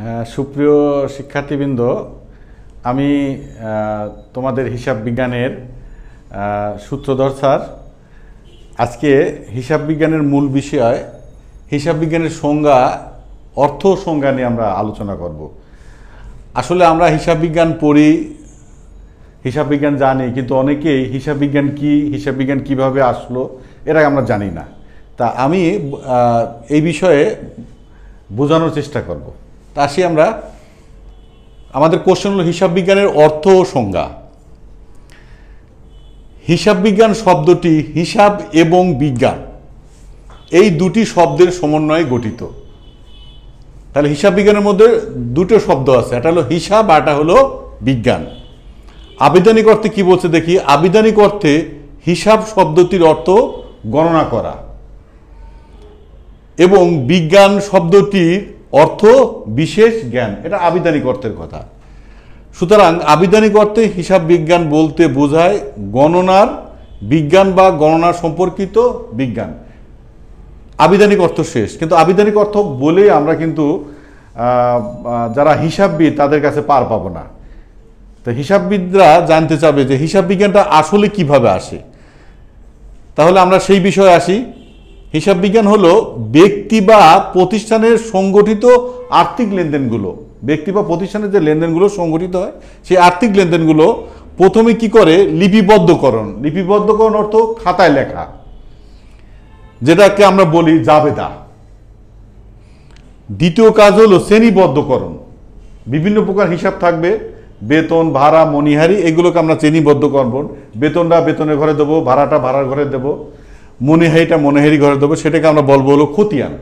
হ্যাঁ, সুপ্রিয় শিক্ষার্থীবৃন্দ আমি তোমাদের হিসাব বিজ্ঞানের সূত্রধর স্যার আজকে হিসাব বিজ্ঞানের মূল বিষয় হিসাব বিজ্ঞানের সংজ্ঞা অর্থ সংজ্ঞা নিয়ে আমরা আলোচনা করব আসলে আমরা হিসাব বিজ্ঞান পড়ি হিসাব বিজ্ঞান জানি কিন্তু অনেকেই হিসাব বিজ্ঞান কি হিসাব বিজ্ঞান কিভাবে আসলো এটা আমরা জানি না তা আমি এই বিষয়ে বোঝানোর চেষ্টা করব তা আসি আমরা আমাদের কোশ্চেন হলো হিসাব বিজ্ঞানের অর্থ ও সংজ্ঞা হিসাব বিজ্ঞান শব্দটি হিসাব এবং বিজ্ঞান এই দুটি শব্দের সমন্বয়ে গঠিত তাহলে হিসাব বিজ্ঞানের মধ্যে দুটো শব্দ আছে এটা হলো হিসাব আর এটা হলো বিজ্ঞান আবিধানিক অর্থে কি বলছে দেখি আবিধানিক অর্থে হিসাব শব্দটির অর্থ গণনা করা এবং বিজ্ঞান শব্দটির অর্থ বিশেষ জ্ঞান এটা আবিধানিক অর্থের কথা সুতরাং আবিধানিক অর্থে হিসাব বিজ্ঞান বলতে বোঝায় গণনার বিজ্ঞান বা গণনা সম্পর্কিত বিজ্ঞান আবিধানিক অর্থ শেষ কিন্তু আবিধানিক অর্থ বলেই আমরা কিন্তু যারা হিসাববিদ তাদের কাছে পার পাবো না তো হিসাববিদরা জানতে চাবে যে হিসাব বিজ্ঞানটা আসলে কিভাবে আসে তাহলে আমরা সেই বিষয়ে আসি হিসাব বিজ্ঞান হলো ব্যক্তি বা প্রতিষ্ঠানের সংগঠিত আর্থিক লেনদেনগুলো ব্যক্তি বা প্রতিষ্ঠানের যে লেনদেনগুলো সংগঠিত হয় সেই আর্থিক লেনদেনগুলো প্রথমে কি করে লিপিবদ্ধকরণ লিপিবদ্ধকরণ অর্থ খাতায় লেখা যেটাকে আমরা বলি জাবেদা দ্বিতীয় কাজ হলো শ্রেণীবদ্ধকরণ বিভিন্ন প্রকার হিসাব থাকবে বেতন ভাড়া মনিহারি এগুলোকে আমরা শ্রেণীবদ্ধ করব বেতনটা বেতনের ঘরে দেবো ভাড়াটা ভাড়ার ঘরে দেবো মনেহারিটা মনেহারি ঘরে দেবো সেটাকে আমরা বলবো হলো খতিয়ান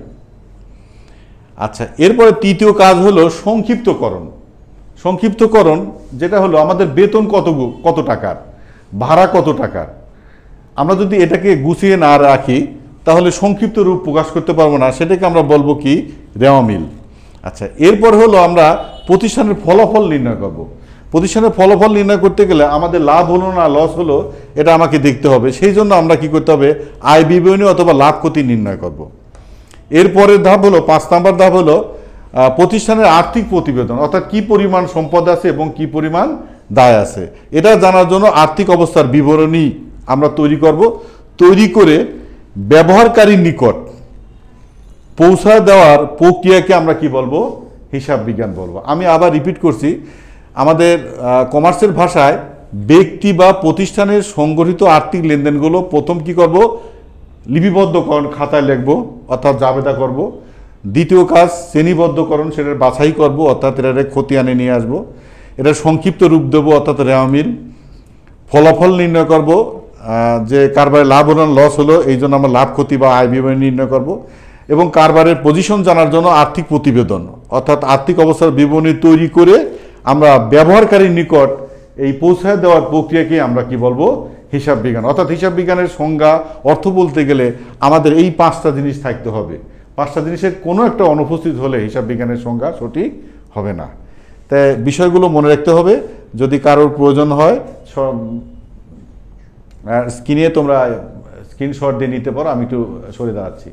আচ্ছা এরপরে তৃতীয় কাজ হলো সংক্ষিপ্তকরণ সংক্ষিপ্তকরণ যেটা হলো আমাদের বেতন কত কত টাকার ভাড়া কত টাকার আমরা যদি এটাকে গুছিয়ে না রাখি তাহলে সংক্ষিপ্ত রূপ প্রকাশ করতে পারবো না সেটাকে আমরা বলবো কি রেওয়ামিল আচ্ছা এরপর হলো আমরা প্রতিষ্ঠানের ফলাফল নির্ণয় করব প্রতিষ্ঠানের ফলাফল নির্ণয় করতে গেলে আমাদের লাভ হলো না লস হলো এটা আমাকে দেখতে হবে সেই জন্য আমরা কি করতে হবে আয় বিবরণী অথবা লাভ ক্ষতি নির্ণয় করব। এরপরের ধাপ হলো পাঁচ নাম্বার ধাপ হলো প্রতিষ্ঠানের আর্থিক প্রতিবেদন অর্থাৎ কি পরিমাণ সম্পদ আছে এবং কি পরিমাণ দায় আছে এটা জানার জন্য আর্থিক অবস্থার বিবরণী আমরা তৈরি করব তৈরি করে ব্যবহারকারীর নিকট পৌঁছায় দেওয়ার প্রক্রিয়াকে আমরা কি বলবো হিসাব বিজ্ঞান বলবো আমি আবার রিপিট করছি আমাদের কমার্সের ভাষায় ব্যক্তি বা প্রতিষ্ঠানের সংগঠিত আর্থিক লেনদেনগুলো প্রথম কি করব লিপিবদ্ধকরণ খাতায় লিখব অর্থাৎ জাবেদা করব দ্বিতীয় কাজ শ্রেণীবদ্ধকরণ সেটার বাছাই করব অর্থাৎ ক্ষতি আনে নিয়ে আসব এটা সংক্ষিপ্ত রূপ দেবো অর্থাৎ রেওয়ামিল ফলাফল নির্ণয় করব যে কারবারে লাভ হল লস হলো এই জন্য আমরা লাভ ক্ষতি বা আয় বিবরণী নির্ণয় করব এবং কারবারের পজিশন জানার জন্য আর্থিক প্রতিবেদন অর্থাৎ আর্থিক অবস্থার বিবরণী তৈরি করে আমরা ব্যবহারকারীর নিকট এই পৌঁছায় দেওয়ার প্রক্রিয়াকে আমরা কি বলবো হিসাব বিজ্ঞান অর্থাৎ হিসাব বিজ্ঞানের সংজ্ঞা অর্থ বলতে গেলে আমাদের এই পাঁচটা জিনিস থাকতে হবে পাঁচটা জিনিসের কোনো একটা অনুপস্থিত হলে হিসাব বিজ্ঞানের সংজ্ঞা সঠিক হবে না তাই বিষয়গুলো মনে রাখতে হবে যদি কারোর প্রয়োজন হয় স্ক্রিনে তোমরা স্ক্রিনশট দিয়ে নিতে পারো আমি একটু সরে দাঁড়াচ্ছি